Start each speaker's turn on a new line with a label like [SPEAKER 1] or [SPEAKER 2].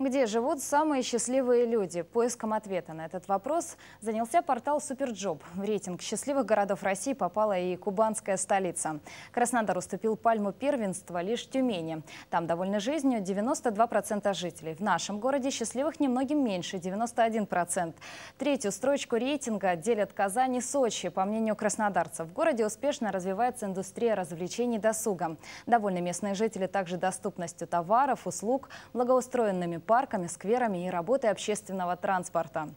[SPEAKER 1] Где живут самые счастливые люди? Поиском ответа на этот вопрос занялся портал «Суперджоп». В рейтинг счастливых городов России попала и кубанская столица. Краснодар уступил пальму первенства лишь Тюмени. Там довольны жизнью 92% жителей. В нашем городе счастливых немногим меньше – 91%. Третью строчку рейтинга делят Казань и Сочи. По мнению краснодарцев, в городе успешно развивается индустрия развлечений досуга. Довольны местные жители также доступностью товаров, услуг, благоустроенными парками, скверами и работой общественного транспорта.